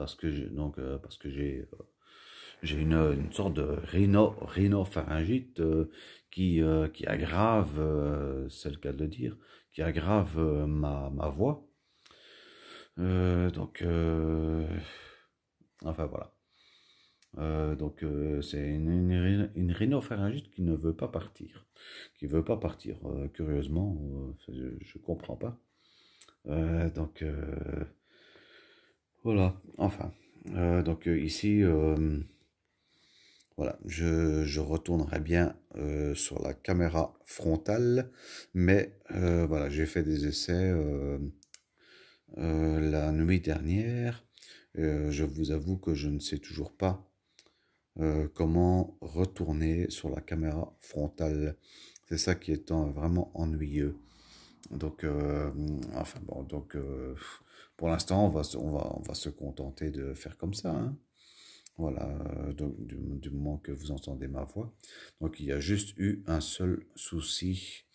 Euh, parce que j'ai, donc parce que j'ai j'ai une, une, sorte de rhino, rhinopharyngite euh, qui euh, qui aggrave c'est le cas de le dire qui aggrave ma, ma voix donc enfin voilà donc c'est une, une, une, rhinopharyngite qui ne veut pas partir qui veut pas partir curieusement je, je comprends pas donc voilà, enfin. Euh, donc euh, ici, euh, voilà, je, retournerai bien sur la caméra frontale, mais voilà, j'ai fait des essais la nuit dernière. je vous avoue que je ne sais toujours pas comment retourner sur la caméra frontale. C'est ça qui est vraiment ennuyeux. Donc, enfin bon, donc pour l'instant, on va, on, va, se contenter de faire comme ça. Hein. Voilà, euh, donc, du, moment que vous entendez ma voix. Donc, il y a juste eu un seul souci,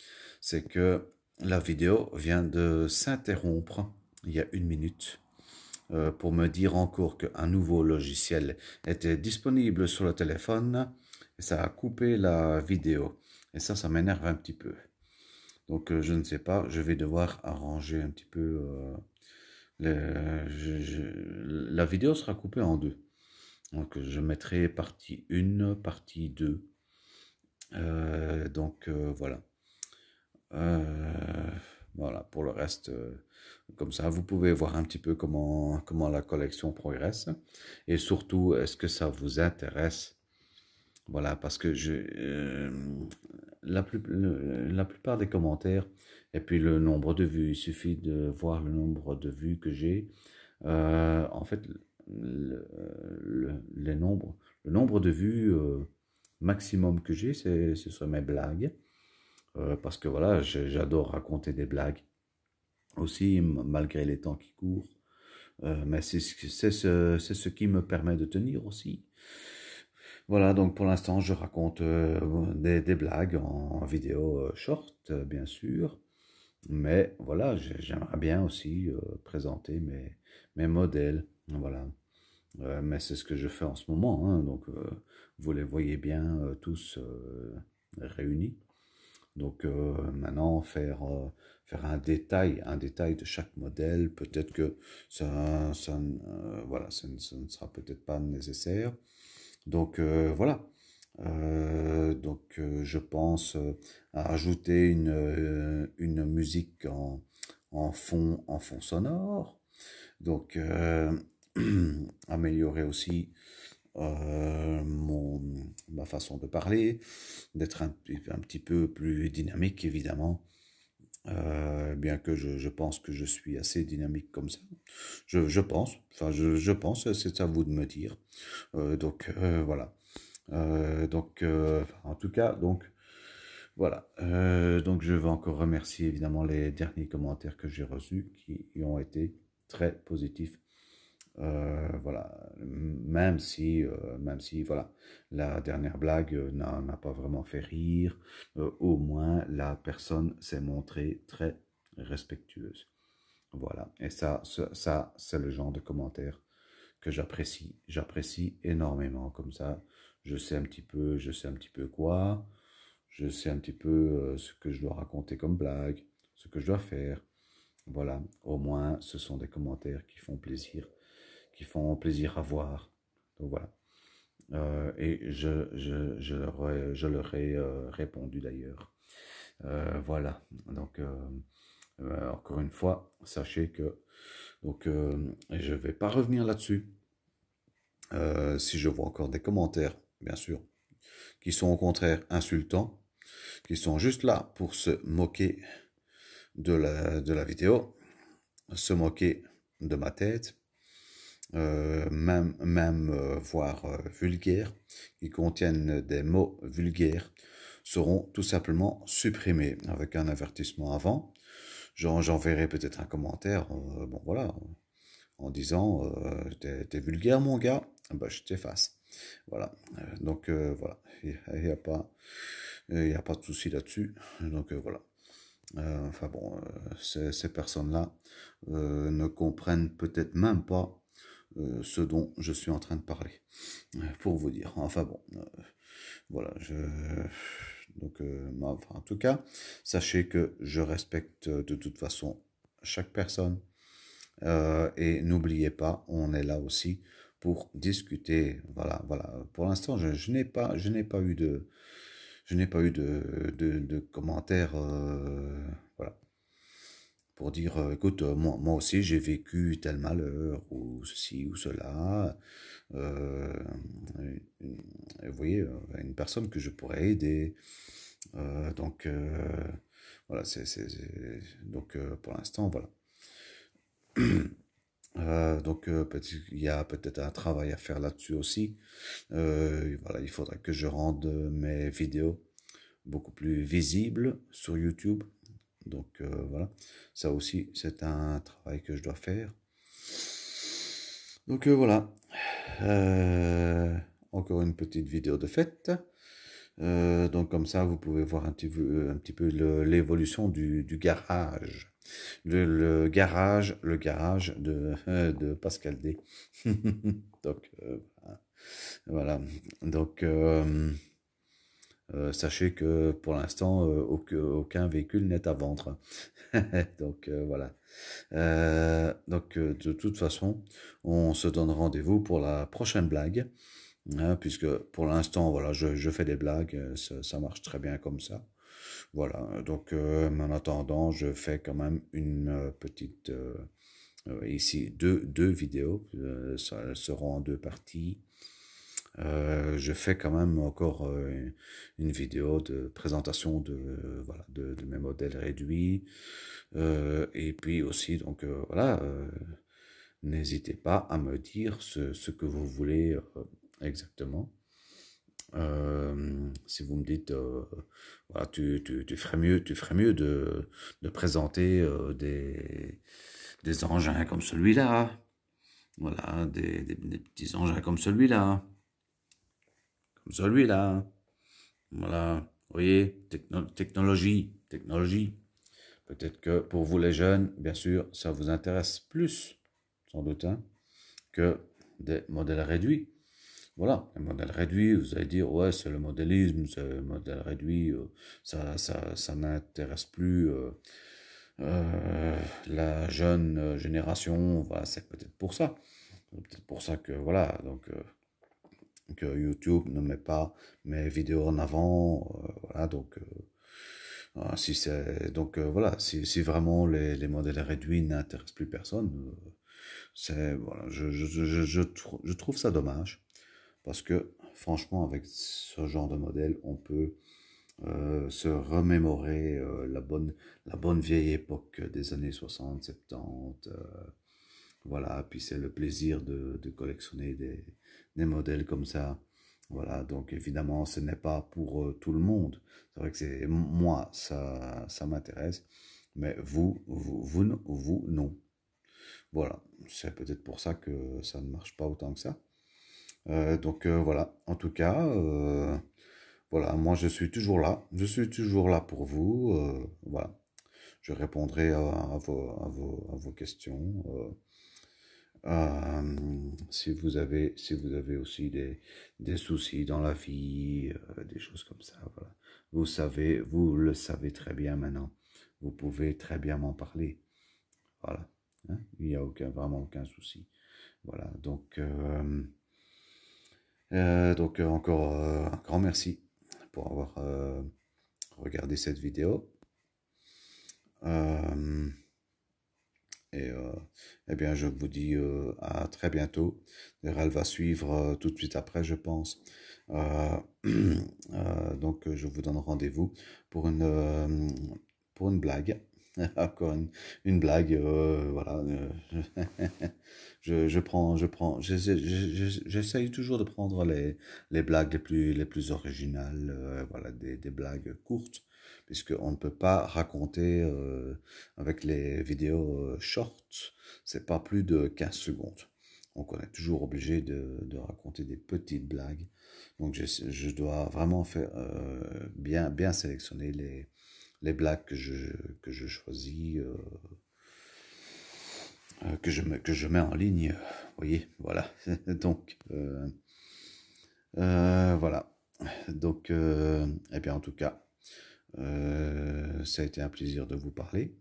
c'est que la vidéo vient de s'interrompre il y a une minute euh, pour me dire encore qu'un nouveau logiciel était disponible sur le téléphone. Et ça a coupé la vidéo. Et ça, ça m'énerve un petit peu. Donc, euh, je ne sais pas, je vais devoir arranger un petit peu la vidéo sera coupée en deux. Donc je mettrai partie 1, partie 2. Euh, donc euh, voilà. Euh, voilà, pour le reste, comme ça, vous pouvez voir un petit peu comment, comment la collection progresse. Et surtout, est-ce que ça vous intéresse voilà, parce que je, euh, la, plupart des commentaires, et puis le nombre de vues, il suffit de voir le nombre de vues que j'ai. Euh, en fait, le, les nombres, le nombre de vues euh, maximum que j'ai, ce sont mes blagues. parce que voilà, j'adore raconter des blagues aussi, malgré les temps qui courent. mais c'est ce qui me permet de tenir aussi voilà, donc pour l'instant, je raconte euh, des, blagues en vidéo euh, short, euh, bien sûr. Mais voilà, j'aimerais bien aussi présenter mes, modèles. Voilà. mais c'est ce que je fais en ce moment. Hein. donc, vous les voyez bien tous réunis. Donc, maintenant, faire, un détail, un détail de chaque modèle, peut-être que ça, voilà, ça ne sera peut-être pas nécessaire. Donc euh, voilà. Euh, donc euh, je pense à ajouter une, musique en, fond, fond sonore. Donc améliorer aussi ma façon de parler, d'être un, un, petit peu plus dynamique évidemment. Euh, bien que je, pense que je suis assez dynamique comme ça. Je, pense, enfin je, pense, c'est à vous de me dire. Euh, donc euh, voilà. donc en tout cas, donc voilà. donc je veux encore remercier évidemment les derniers commentaires que j'ai reçus qui ont été très positifs euh, voilà, même si, euh, même si, voilà, la dernière blague euh, n'a pas vraiment fait rire, au moins la personne s'est montrée très respectueuse. Voilà, et ça, ça, c'est le genre de commentaires que j'apprécie. J'apprécie énormément comme ça. Je sais un petit peu, je sais un petit peu quoi, je sais un petit peu ce que je dois raconter comme blague, ce que je dois faire. Voilà, au moins, ce sont des commentaires qui font plaisir qui font plaisir à voir. Donc voilà. Euh, et je, je, je, leur ai, je leur euh, répondu d'ailleurs. Euh, voilà. Donc, encore une fois, sachez que donc, je vais pas revenir là-dessus. si je vois encore des commentaires, bien sûr, qui sont au contraire insultants, qui sont juste là pour se moquer de la, de la vidéo, se moquer de ma tête, euh, même, euh, voire euh, vulgaires, qui contiennent des mots vulgaires, seront tout simplement supprimés avec un avertissement avant. J'enverrai peut-être un commentaire, bon voilà, en disant t'es vulgaire mon gars, ah bah, je t'efface. Voilà, donc voilà, il n'y a, pas, a pas de souci là-dessus. Donc voilà. enfin bon, ces, ces personnes-là ne comprennent peut-être même pas euh, ce dont je suis en train de parler, euh, pour vous dire. Enfin bon, euh, voilà, Donc, en tout cas, sachez que je respecte de toute façon chaque personne. et n'oubliez pas, on est là aussi pour discuter. Voilà, voilà. Pour l'instant, je, n'ai pas, je n'ai pas eu de, je n'ai pas eu de, de commentaires pour dire euh, écoute, euh, moi, moi aussi j'ai vécu tel malheur ou ceci ou cela. Euh, vous voyez, une personne que je pourrais aider. donc voilà, c'est donc pour l'instant voilà. donc il y a peut-être un travail à faire là-dessus aussi. voilà, il faudrait que je rende mes vidéos beaucoup plus visibles sur YouTube. Donc euh, voilà, ça aussi c'est un travail que je dois faire. Donc euh, voilà, euh, encore une petite vidéo de fête. donc comme ça, vous pouvez voir un petit, peu l'évolution du, garage. Le, garage, le garage de, de Pascal D. donc voilà, donc... Euh, sachez que pour l'instant, euh, aucun, véhicule n'est à vendre. donc euh, voilà. donc de toute façon, on se donne rendez-vous pour la prochaine blague. Hein, puisque pour l'instant, voilà, je, fais des blagues, ça, marche très bien comme ça. Voilà, donc en attendant, je fais quand même une petite... ici, deux, vidéos, elles seront en deux parties. Euh, je fais quand même encore euh, une vidéo de présentation de, euh, mes modèles réduits. et puis aussi, donc voilà, n'hésitez pas à me dire ce, que vous voulez exactement. si vous me dites, voilà, tu, ferais mieux, tu ferais mieux de, présenter des, des engins comme celui-là, voilà, des petits engins comme celui-là, celui-là. Hein. Voilà, vous voyez, technologie, technologie. Peut-être que pour vous les jeunes, bien sûr, ça vous intéresse plus, sans doute, hein, que des modèles réduits. Voilà, les modèles réduits, vous allez dire, ouais, c'est le modélisme, c'est le modèle réduit, euh, ça, ça, ça n'intéresse plus euh, euh, la jeune génération, voilà, c'est peut-être pour ça. C'est peut-être pour ça que, voilà, donc, que YouTube ne met pas mes vidéos en avant. Euh, voilà, donc, euh, si c'est, donc euh, voilà, si, vraiment les, les modèles réduits n'intéressent plus personne, c'est, voilà, je, je, je, trouve ça dommage. Parce que, franchement, avec ce genre de modèle, on peut se remémorer la, bonne, la bonne vieille époque des années 60, 70. Voilà, puis c'est le plaisir de, collectionner des, des, modèles comme ça. Voilà, donc évidemment, ce n'est pas pour euh, tout le monde. C'est vrai que c'est moi, ça, ça m'intéresse, mais vous, vous, vous, non, vous, non. Voilà, c'est peut-être pour ça que ça ne marche pas autant que ça. Euh, donc euh, voilà, en tout cas, voilà, moi je suis toujours là, je suis toujours là pour vous. voilà, je répondrai à, vos, à, vos, à vos, questions euh, si vous avez si vous avez aussi des, des soucis dans la vie, euh, des choses comme ça, voilà. Vous savez, vous le savez très bien maintenant. Vous pouvez très bien m'en parler. Voilà. Hein. Il n'y a aucun, vraiment aucun souci. Voilà. Donc, euh, donc encore un grand merci pour avoir regardé cette vidéo. Euh, eh bien, je vous dis euh, à très bientôt. elle va suivre euh, tout de suite après, je pense. Euh, donc, je vous donne rendez-vous pour une, pour une blague. Encore une, blague, euh, voilà. Euh, je, je, prends, je prends, j'essaye toujours de prendre les, les blagues les plus, les plus originales, euh, voilà, des, des, blagues courtes, puisqu'on ne peut pas raconter avec les vidéos shorts, c'est pas plus de 15 secondes. Donc on est toujours obligé de, de raconter des petites blagues. Donc je, je dois vraiment faire bien, bien sélectionner les, les blagues que je, que je choisis, euh, euh, que, je, que je mets en ligne. Vous voyez, voilà. Donc, euh, voilà. Donc, eh bien, en tout cas, ça a été un plaisir de vous parler.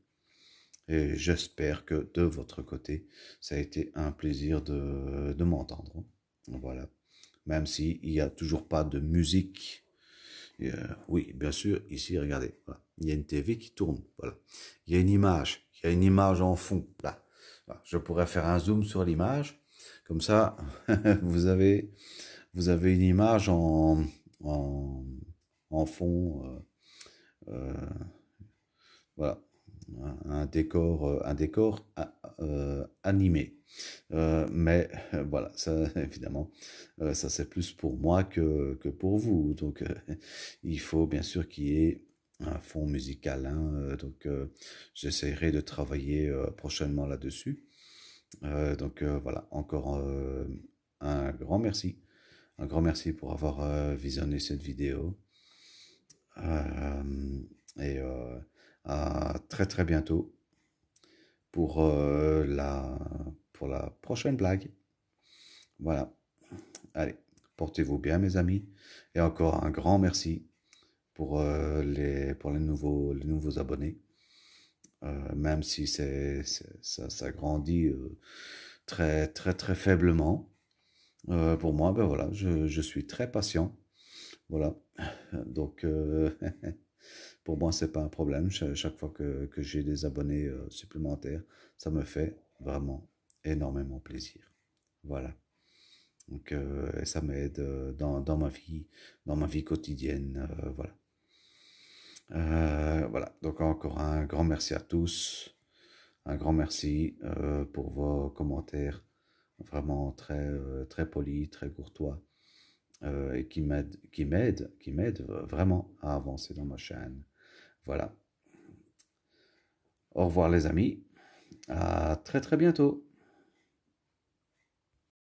Et j'espère que de votre côté, ça a été un plaisir de, de m'entendre. Voilà. Même s'il n'y a toujours pas de musique euh, oui, bien sûr, ici, regardez, il y a une TV qui tourne, voilà. Il y a une image, il y a une image en fond, là. Je pourrais faire un zoom sur l'image, comme ça, vous avez, vous avez une image en, en, fond, euh, euh, voilà, un décor, euh, un décor euh, euh, animé. mais voilà, ça, évidemment, ça c'est plus pour moi que, pour vous. Donc, il faut bien sûr qu'il y ait un fond musical. Hein. donc, j'essaierai de travailler prochainement là-dessus. donc, voilà, encore un grand merci. Un grand merci pour avoir visionné cette vidéo. et très bientôt pour, euh, la, pour la prochaine blague. Voilà. Allez, portez-vous bien mes amis. Et encore un grand merci pour, euh, les, pour les, nouveaux, les nouveaux abonnés. Euh, même si c'est, ça, ça, grandit très très très faiblement. pour moi, ben voilà, je, je suis très patient. Voilà. Donc... Pour moi, ce n'est pas un problème. Chaque fois que, j'ai des abonnés euh, supplémentaires, ça me fait vraiment énormément plaisir. Voilà. Euh, et ça m'aide euh, dans, ma vie, dans ma vie quotidienne. voilà. voilà. Donc, encore un grand merci à tous. Un grand merci pour vos commentaires vraiment très, très polis, très courtois. Euh, et qui m'aide, qui m'aide, qui m'aide vraiment à avancer dans ma chaîne. Voilà. Au revoir les amis. À très très bientôt.